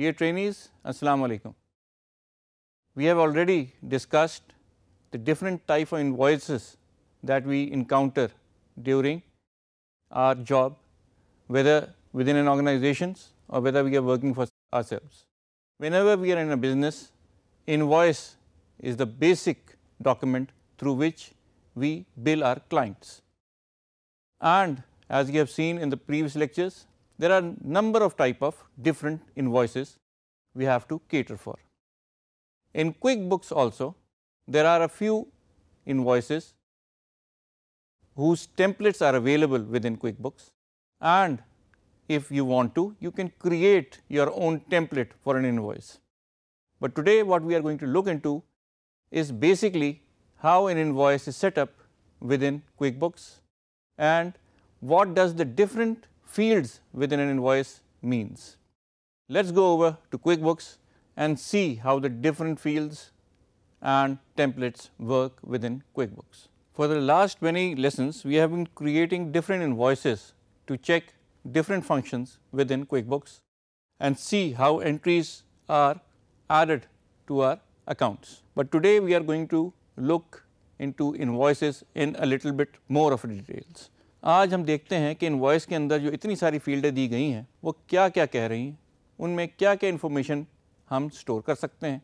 Dear trainees, Assalamu alaikum. We have already discussed the different type of invoices that we encounter during our job, whether within an organization or whether we are working for ourselves. Whenever we are in a business, invoice is the basic document through which we bill our clients. And as you have seen in the previous lectures, there are number of type of different invoices we have to cater for. In QuickBooks also, there are a few invoices whose templates are available within QuickBooks and if you want to, you can create your own template for an invoice. But today what we are going to look into is basically how an invoice is set up within QuickBooks and what does the different fields within an invoice means. Let us go over to QuickBooks and see how the different fields and templates work within QuickBooks. For the last many lessons, we have been creating different invoices to check different functions within QuickBooks and see how entries are added to our accounts. But today we are going to look into invoices in a little bit more of details. आज हम देखते हैं कि invoice के अंदर जो इतनी सारी फील्डें दी गई हैं वो क्या क्या कह रही हैं उनमें क्या क्या इन्फॉर्मेशन हम स्टोर कर सकते हैं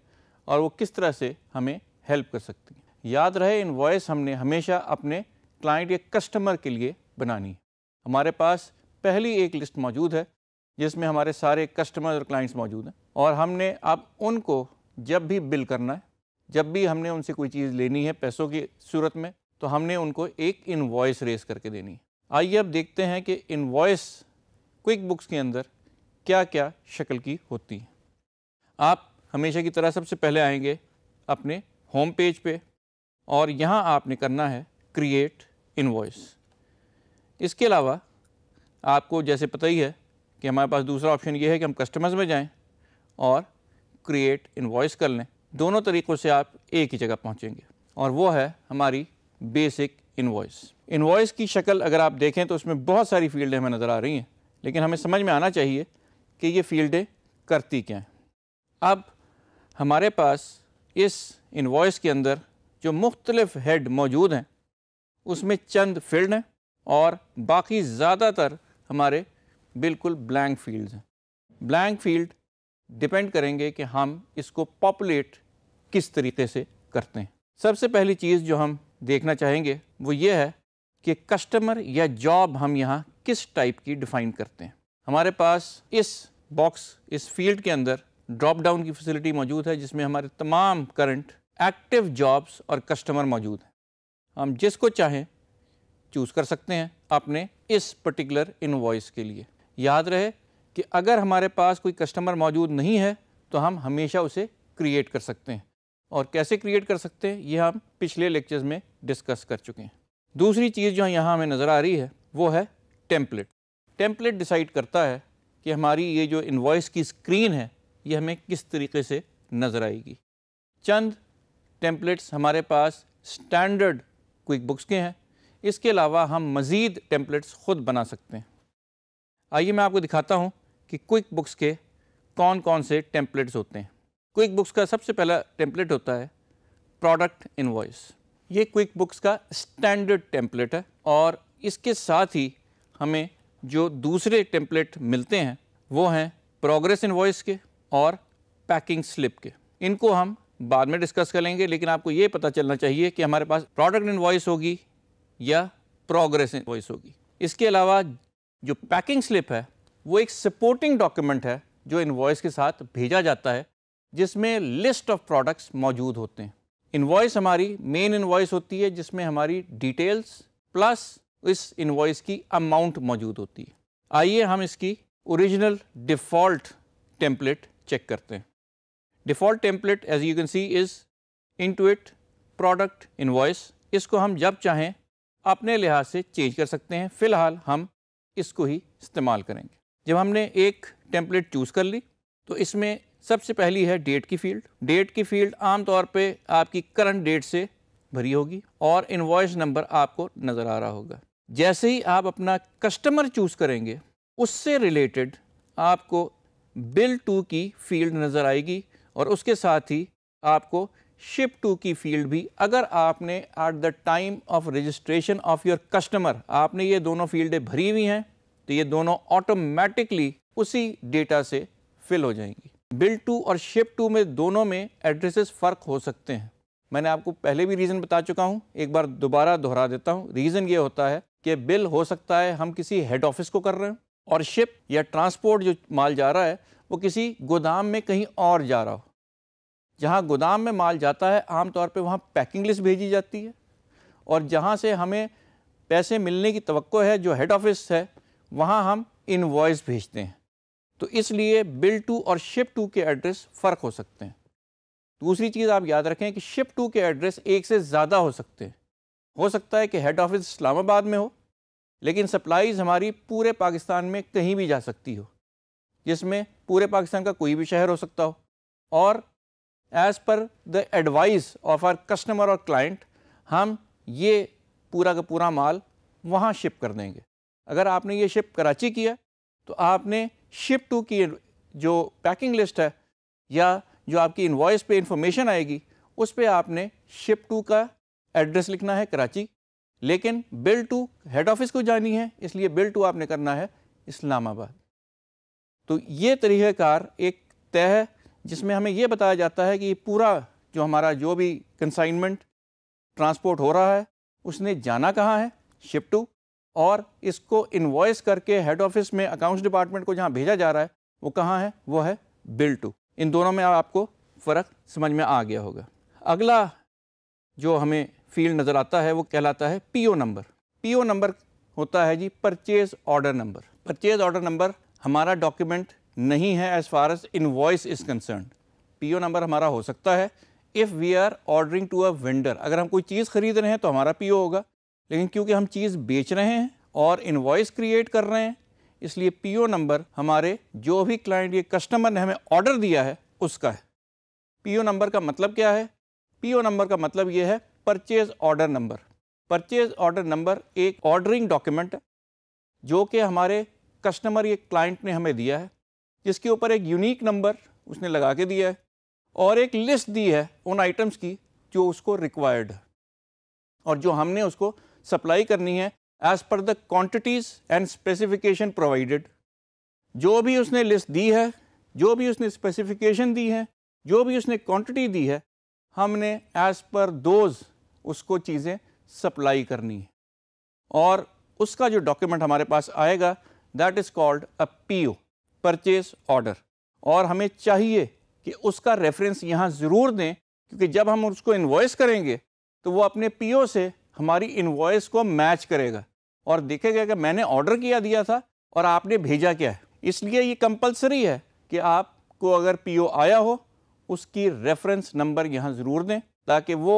और वो किस तरह से हमें हेल्प कर सकती हैं याद रहे वॉयस हमने हमेशा अपने क्लाइंट या कस्टमर के लिए बनानी है हमारे पास पहली एक लिस्ट मौजूद है जिसमें हमारे सारे कस्टमर और क्लाइंट्स मौजूद हैं और हमने अब उनको जब भी बिल करना है जब भी हमने उनसे कोई चीज़ लेनी है पैसों की सूरत में तो हमने उनको एक इन्वॉइस रेस करके देनी है आइए अब देखते हैं कि इन्वॉइस क्विक बुक्स के अंदर क्या क्या शक्ल की होती हैं आप हमेशा की तरह सबसे पहले आएंगे अपने होम पेज पे और यहाँ आपने करना है क्रिएट इन्वॉइस इसके अलावा आपको जैसे पता ही है कि हमारे पास दूसरा ऑप्शन ये है कि हम कस्टमर्स में जाएं और क्रिएट इन्वॉइस कर लें दोनों तरीक़ों से आप एक ही जगह पहुँचेंगे और वो है हमारी बेसिक इन इन्वॉइस की शक्ल अगर आप देखें तो उसमें बहुत सारी फील्ड हमें नज़र आ रही हैं लेकिन हमें समझ में आना चाहिए कि ये फील्डें करती क्या हैं अब हमारे पास इस इन्वॉइस के अंदर जो मुख्तलफ़ हेड मौजूद हैं उसमें चंद फील्ड हैं और बाकी ज़्यादातर हमारे बिल्कुल ब्लैंक फील्ड्स हैं ब्लैंक फील्ड डिपेंड करेंगे कि हम इसको पॉपुलेट किस तरीके से करते हैं सबसे पहली चीज़ जो हम देखना चाहेंगे वो ये है कि कस्टमर या जॉब हम यहाँ किस टाइप की डिफ़ाइन करते हैं हमारे पास इस बॉक्स इस फील्ड के अंदर ड्रॉप डाउन की फैसिलिटी मौजूद है जिसमें हमारे तमाम करंट एक्टिव जॉब्स और कस्टमर मौजूद हैं हम जिसको चाहें चूज़ कर सकते हैं अपने इस पर्टिकुलर इनवॉइस के लिए याद रहे कि अगर हमारे पास कोई कस्टमर मौजूद नहीं है तो हम हमेशा उसे क्रिएट कर सकते हैं और कैसे क्रिएट कर सकते हैं ये हम पिछले लेक्चर्स में डिस्कस कर चुके हैं दूसरी चीज़ जो यहाँ हमें नज़र आ रही है वो है टेम्पलेट टेम्पलेट डिसाइड करता है कि हमारी ये जो इन्वॉइस की स्क्रीन है ये हमें किस तरीके से नज़र आएगी चंद टेम्पलेट्स हमारे पास स्टैंडर्ड क्विक बुक्स के हैं इसके अलावा हम मज़ीद टेम्पलेट्स ख़ुद बना सकते हैं आइए मैं आपको दिखाता हूँ कि क्विक बुक्स के कौन कौन से टेम्पलेट्स होते हैं क्विक बुक्स का सबसे पहला टेम्पलेट होता है प्रोडक्ट इन्वॉइस ये क्विक बुक्स का स्टैंडर्ड टेम्पलेट है और इसके साथ ही हमें जो दूसरे टेम्पलेट मिलते हैं वो हैं प्रोग्रेस इन्वॉइस के और पैकिंग स्लिप के इनको हम बाद में डिस्कस कर लेंगे लेकिन आपको ये पता चलना चाहिए कि हमारे पास प्रोडक्ट इन्वॉइस होगी या प्रोग्रेस इन्वॉइस होगी इसके अलावा जो पैकिंग स्लिप है वो एक सपोर्टिंग डॉक्यूमेंट है जो इन्वॉइस के साथ भेजा जाता है जिसमें लिस्ट ऑफ प्रोडक्ट्स मौजूद होते हैं इन्वॉइस हमारी मेन इन्वॉइस होती है जिसमें हमारी डिटेल्स प्लस इस इन्वॉइस की अमाउंट मौजूद होती है आइए हम इसकी ओरिजिनल डिफ़ॉल्ट टेम्पलेट चेक करते हैं default template as you can see is Intuit product invoice इसको हम जब चाहें अपने लिहाज से चेंज कर सकते हैं फ़िलहाल हम इसको ही इस्तेमाल करेंगे जब हमने एक टेम्पलेट चूज़ कर ली तो इसमें सबसे पहली है डेट की फील्ड डेट की फील्ड आम तौर आपकी करंट डेट से भरी होगी और इन्वॉइस नंबर आपको नज़र आ रहा होगा जैसे ही आप अपना कस्टमर चूज़ करेंगे उससे रिलेटेड आपको बिल टू की फील्ड नज़र आएगी और उसके साथ ही आपको शिप टू की फील्ड भी अगर आपने at the time of registration of your customer आपने ये दोनों फील्डें भरी हुई हैं तो ये दोनों ऑटोमेटिकली उसी डेटा से फिल हो जाएंगी बिल टू और शिप टू में दोनों में एड्रेसेस फ़र्क हो सकते हैं मैंने आपको पहले भी रीज़न बता चुका हूँ एक बार दोबारा दोहरा देता हूँ रीज़न ये होता है कि बिल हो सकता है हम किसी हेड ऑफिस को कर रहे हैं और शिप या ट्रांसपोर्ट जो माल जा रहा है वो किसी गोदाम में कहीं और जा रहा हो जहाँ गोदाम में माल जाता है आमतौर पर वहाँ पैकिंग लिस्ट भेजी जाती है और जहाँ से हमें पैसे मिलने की तो है जो हेड ऑफिस है वहाँ हम इनवॉइस भेजते हैं तो इसलिए बिल टू और शिप टू के एड्रेस फ़र्क हो सकते हैं दूसरी चीज़ आप याद रखें कि शिप टू के एड्रेस एक से ज़्यादा हो सकते हैं हो सकता है कि हेड ऑफिस इस्लामाबाद में हो लेकिन सप्लाईज़ हमारी पूरे पाकिस्तान में कहीं भी जा सकती हो जिसमें पूरे पाकिस्तान का कोई भी शहर हो सकता हो और as per the advice of our customer और क्लाइंट हम ये पूरा का पूरा माल वहाँ शिप कर देंगे अगर आपने ये शिप कराची किया तो आपने शिप टू की जो पैकिंग लिस्ट है या जो आपकी इन्वॉइस पे इंफॉर्मेशन आएगी उस पर आपने शिप टू का एड्रेस लिखना है कराची लेकिन बिल टू हेड ऑफिस को जानी है इसलिए बिल टू आपने करना है इस्लामाबाद तो ये तरीक़ार एक तय है जिसमें हमें यह बताया जाता है कि पूरा जो हमारा जो भी कंसाइनमेंट ट्रांसपोर्ट हो रहा है उसने जाना कहाँ है शिप टू और इसको इन्वॉइस करके हेड ऑफिस में अकाउंट्स डिपार्टमेंट को जहाँ भेजा जा रहा है वो कहाँ है वो है बिल टू इन दोनों में आपको फ़र्क समझ में आ गया होगा अगला जो हमें फील्ड नज़र आता है वो कहलाता है पीओ नंबर पीओ नंबर होता है जी purchase order number purchase order number हमारा डॉक्यूमेंट नहीं है as far as invoice is concern PO number हमारा हो सकता है if we are ordering to a vendor अगर हम कोई चीज़ खरीद रहे हैं तो हमारा पीओ होगा लेकिन क्योंकि हम चीज़ बेच रहे हैं और इन्वॉइस क्रिएट कर रहे हैं इसलिए पीओ नंबर हमारे जो भी क्लाइंट ये कस्टमर ने हमें ऑर्डर दिया है उसका है पीओ नंबर का मतलब क्या है पीओ नंबर का मतलब ये है purchase order number purchase order number एक ऑर्डरिंग डॉक्यूमेंट है जो कि हमारे कस्टमर या क्लाइंट ने हमें दिया है जिसके ऊपर एक यूनिक नंबर उसने लगा के दिया है और एक लिस्ट दी है उन आइटम्स की जो उसको रिक्वायर्ड है और जो हमने उसको सप्लाई करनी है as per the quantities and specification provided जो भी उसने लिस्ट दी है जो भी उसने स्पेसिफिकेशन दी है जो भी उसने क्वांटिटी दी है हमने एज पर दोज़ उसको चीज़ें सप्लाई करनी है और उसका जो डॉक्यूमेंट हमारे पास आएगा that is called a P O purchase order और हमें चाहिए कि उसका रेफरेंस यहाँ ज़रूर दें क्योंकि जब हम उसको इन्वॉइस करेंगे तो वो अपने पी ओ से हमारी इन्वॉइस को मैच करेगा और देखेगा कि मैंने ऑर्डर किया दिया था और आपने भेजा क्या है इसलिए ये कंपलसरी है कि आपको अगर पी ओ आया हो उसकी रेफरेंस नंबर यहाँ ज़रूर दें ताकि वो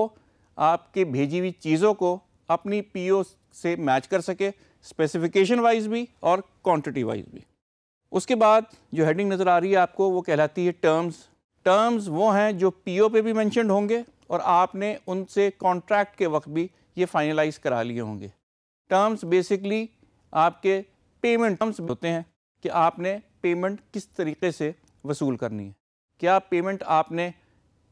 आपके भेजी हुई चीज़ों को अपनी पीओ से मैच कर सके स्पेसिफिकेशन वाइज भी और क्वांटिटी वाइज भी उसके बाद जो हेडिंग नज़र आ रही है आपको वो कहलाती है टर्म्स टर्म्स वो हैं जो पीओ पे भी मैंशनड होंगे और आपने उनसे कॉन्ट्रैक्ट के वक्त भी ये फाइनलाइज करा लिए होंगे टर्म्स बेसिकली आपके पेमेंट टर्म्स होते हैं कि आपने पेमेंट किस तरीके से वसूल करनी है क्या पेमेंट आपने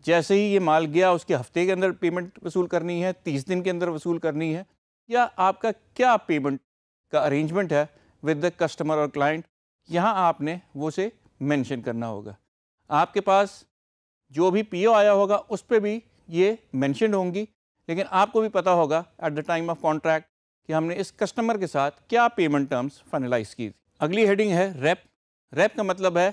जैसे ही ये माल गया उसके हफ्ते के अंदर पेमेंट वसूल करनी है तीस दिन के अंदर वसूल करनी है या आपका क्या पेमेंट का अरेंजमेंट है विद द कस्टमर और क्लाइंट यहाँ आपने वो से मेंशन करना होगा आपके पास जो भी पीओ आया होगा उस पर भी ये मेंशन होंगी लेकिन आपको भी पता होगा at the time of contract कि हमने इस कस्टमर के साथ क्या पेमेंट टर्म्स फाइनलाइज की थी अगली हेडिंग है रैप रैप का मतलब है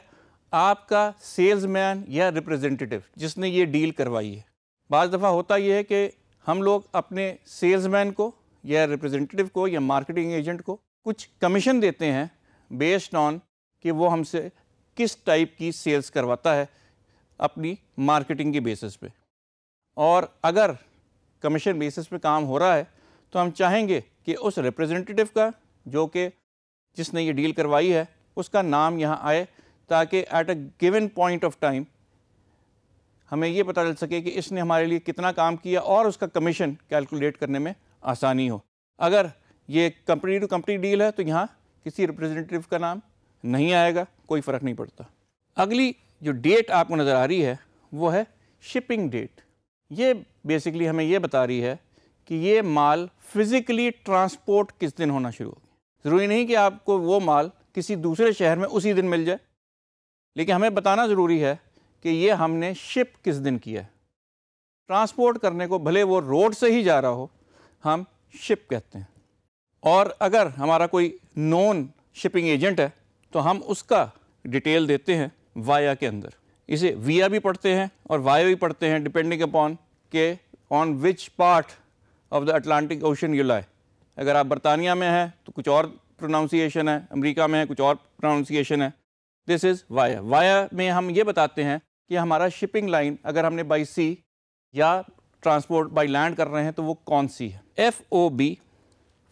आपका सेल्समैन या रिप्रेजेंटेटिव जिसने ये डील करवाई है बज़ दफ़ा होता ये है कि हम लोग अपने सेल्समैन को या रिप्रेजेंटेटिव को या मार्केटिंग एजेंट को कुछ कमीशन देते हैं बेस्ड ऑन कि वो हमसे किस टाइप की सेल्स करवाता है अपनी मार्केटिंग के बेसिस पे और अगर कमीशन बेसिस पे काम हो रहा है तो हम चाहेंगे कि उस रिप्रेजेंटेटिव का जो कि जिसने ये डील करवाई है उसका नाम यहाँ आए ताकि at a given point of time हमें ये पता चल सके कि इसने हमारे लिए कितना काम किया और उसका कमीशन कैलकुलेट करने में आसानी हो अगर ये कंपनी टू कंपनी डील है तो यहाँ किसी रिप्रेजेंटेटिव का नाम नहीं आएगा कोई फ़र्क नहीं पड़ता अगली जो डेट आपको नज़र आ रही है वो है शिपिंग डेट ये बेसिकली हमें ये बता रही है कि ये माल फिज़िकली ट्रांसपोर्ट किस दिन होना शुरू हो ज़रूरी नहीं कि आपको वो माल किसी दूसरे शहर में उसी दिन मिल जाए लेकिन हमें बताना ज़रूरी है कि ये हमने शिप किस दिन किया है ट्रांसपोर्ट करने को भले वो रोड से ही जा रहा हो हम शिप कहते हैं और अगर हमारा कोई नॉन शिपिंग एजेंट है तो हम उसका डिटेल देते हैं वाया के अंदर इसे विया भी पढ़ते हैं और वाया भी पढ़ते हैं डिपेंडिंग अपॉन के on which part of the Atlantic Ocean you lie अगर आप बरतानिया में हैं तो कुछ और प्रोनाउंसिएशन है अमेरिका में है कुछ और प्रोनाउंसिएशन है दिस इज़ वाया वाया में हम ये बताते हैं कि हमारा शिपिंग लाइन अगर हमने बाई सी या ट्रांसपोर्ट बाई लैंड कर रहे हैं तो वो कौन सी है F O B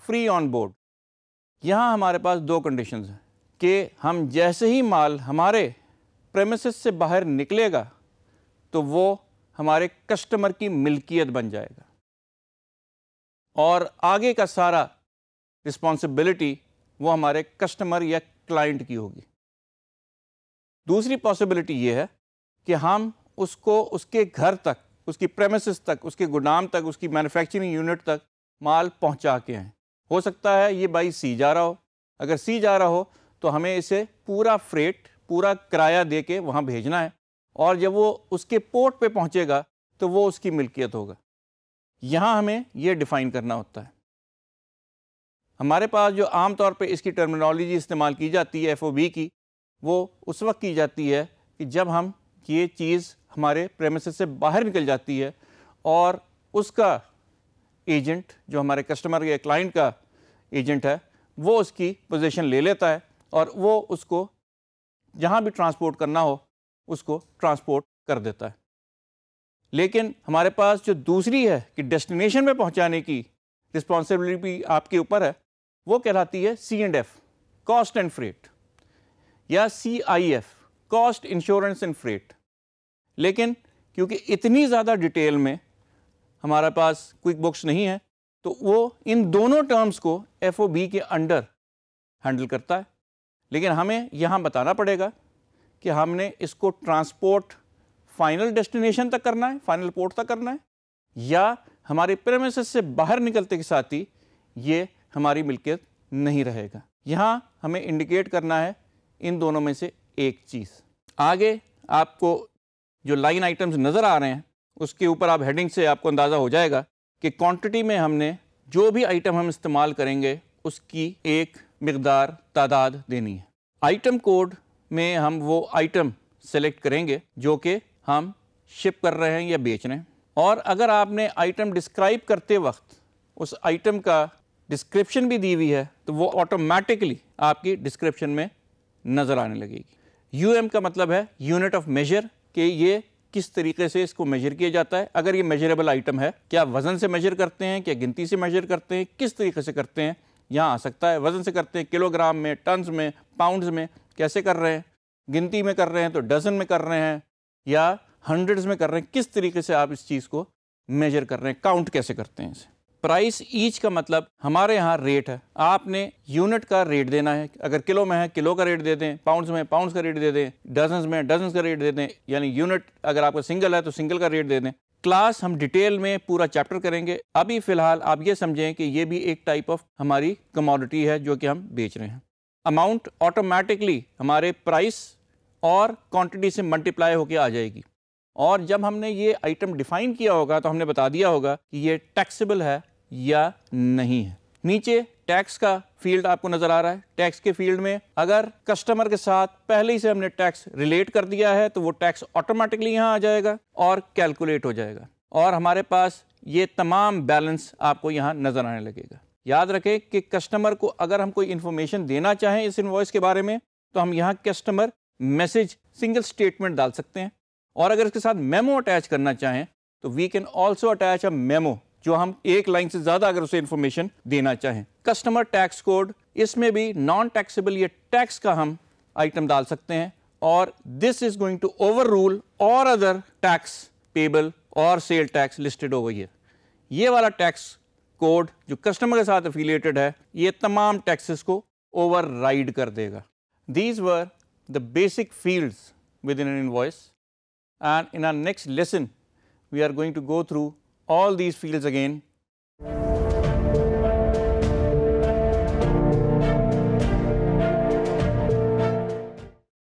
free on board यहाँ हमारे पास दो कंडीशन हैं कि हम जैसे ही माल हमारे प्रेमिस से बाहर निकलेगा तो वो हमारे कस्टमर की मिल्कियत बन जाएगा और आगे का सारा रिस्पॉन्सिबिलिटी वो हमारे कस्टमर या क्लाइंट की होगी दूसरी पॉसिबिलिटी ये है कि हम उसको उसके घर तक उसकी प्रेमिस तक उसके गोदाम तक उसकी मैन्युफैक्चरिंग यूनिट तक माल पहुंचा के हैं हो सकता है ये बाई सी जा रहा हो अगर सी जा रहा हो तो हमें इसे पूरा फ्रेट पूरा किराया दे के वहाँ भेजना है और जब वो उसके पोर्ट पे पहुँचेगा तो वो उसकी मिल्कियत होगा यहाँ हमें ये डिफ़ाइन करना होता है हमारे पास जो आम तौर पे इसकी टर्मिनोलॉजी इस्तेमाल की जाती है एफ की वो उस वक्त की जाती है कि जब हम ये चीज़ हमारे प्रेमिस से बाहर निकल जाती है और उसका एजेंट जो हमारे कस्टमर या क्लाइंट का एजेंट है वो उसकी पोजीशन ले लेता है और वो उसको जहाँ भी ट्रांसपोर्ट करना हो उसको ट्रांसपोर्ट कर देता है लेकिन हमारे पास जो दूसरी है कि डेस्टिनेशन में पहुँचाने की रिस्पॉन्सिबिलिटी आपके ऊपर है वो कहलाती है C and F cost and freight या C I F cost insurance and freight लेकिन क्योंकि इतनी ज़्यादा डिटेल में हमारे पास क्विक बुक्स नहीं है तो वो इन दोनों टर्म्स को एफ ओ बी के अंडर हैंडल करता है लेकिन हमें यहाँ बताना पड़ेगा कि हमने इसको ट्रांसपोर्ट फाइनल डेस्टिनेशन तक करना है फाइनल पोर्ट तक करना है या हमारे प्रेमिस से बाहर निकलते के साथ ही ये हमारी मिल्कियत नहीं रहेगा यहाँ हमें इंडिकेट करना है इन दोनों में से एक चीज़ आगे आपको जो लाइन आइटम्स नज़र आ रहे हैं उसके ऊपर आप हेडिंग से आपको अंदाज़ा हो जाएगा कि क्वांटिटी में हमने जो भी आइटम हम इस्तेमाल करेंगे उसकी एक मकदार तादाद देनी है आइटम कोड में हम वो आइटम सेलेक्ट करेंगे जो कि हम शिप कर रहे हैं या बेच रहे हैं और अगर आपने आइटम डिस्क्राइब करते वक्त उस आइटम का डिस्क्रिप्शन भी दी हुई है तो वो ऑटोमेटिकली आपकी डिस्क्रिप्शन में नज़र आने लगेगी यू का मतलब है यूनिट ऑफ मेजर कि ये किस तरीके से इसको मेजर किया जाता है अगर ये मेजरेबल आइटम है क्या वज़न से मेजर करते हैं क्या गिनती से मेजर करते हैं किस तरीके से करते हैं यहाँ आ सकता है वज़न से करते हैं किलोग्राम में टन्स में पाउंड्स में कैसे कर रहे हैं गिनती में कर रहे हैं तो डजन में कर रहे हैं या हंड्रेड्स में कर रहे हैं किस तरीके से आप इस चीज़ को मेजर कर रहे हैं काउंट कैसे करते हैं इसे प्राइस ईच का मतलब हमारे यहाँ रेट है आपने यूनिट का रेट देना है अगर किलो में है किलो का रेट दे दें पाउंड्स में पाउंड्स का रेट दे दें डजन में डजन का रेट दे दें यानी यूनिट अगर आपका सिंगल है तो सिंगल का रेट दे दें क्लास हम डिटेल में पूरा चैप्टर करेंगे अभी फ़िलहाल आप ये समझें कि ये भी एक टाइप ऑफ हमारी कमोडिटी है जो कि हम बेच रहे हैं अमाउंट ऑटोमेटिकली हमारे प्राइस और क्वांटिटी से मल्टीप्लाई होकर आ जाएगी और जब हमने ये आइटम डिफ़ाइन किया होगा तो हमने बता दिया होगा कि ये टैक्सेबल है या नहीं है नीचे टैक्स का फील्ड आपको नज़र आ रहा है टैक्स के फील्ड में अगर कस्टमर के साथ पहले ही से हमने टैक्स रिलेट कर दिया है तो वो टैक्स ऑटोमेटिकली यहाँ आ जाएगा और कैलकुलेट हो जाएगा और हमारे पास ये तमाम बैलेंस आपको यहाँ नज़र आने लगेगा याद रखें कि कस्टमर को अगर हम कोई इन्फॉर्मेशन देना चाहें इस इन्वॉइस के बारे में तो हम यहाँ कस्टमर मैसेज सिंगल स्टेटमेंट डाल सकते हैं और अगर इसके साथ मेमो अटैच करना चाहें तो we can also attach a memo जो हम एक लाइन से ज़्यादा अगर उसे इंफॉर्मेशन देना चाहें कस्टमर टैक्स कोड इसमें भी नॉन टैक्सेबल ये टैक्स का हम आइटम डाल सकते हैं और this is going to overrule और अदर टैक्स पेबल और सेल टैक्स लिस्टेड हो गई है ये वाला टैक्स कोड जो कस्टमर के साथ एफिलिएटेड है ये तमाम टैक्सेस को ओवर राइड कर देगा these where the basic fields in an invoice and in our next lesson we are going to go through all these fields again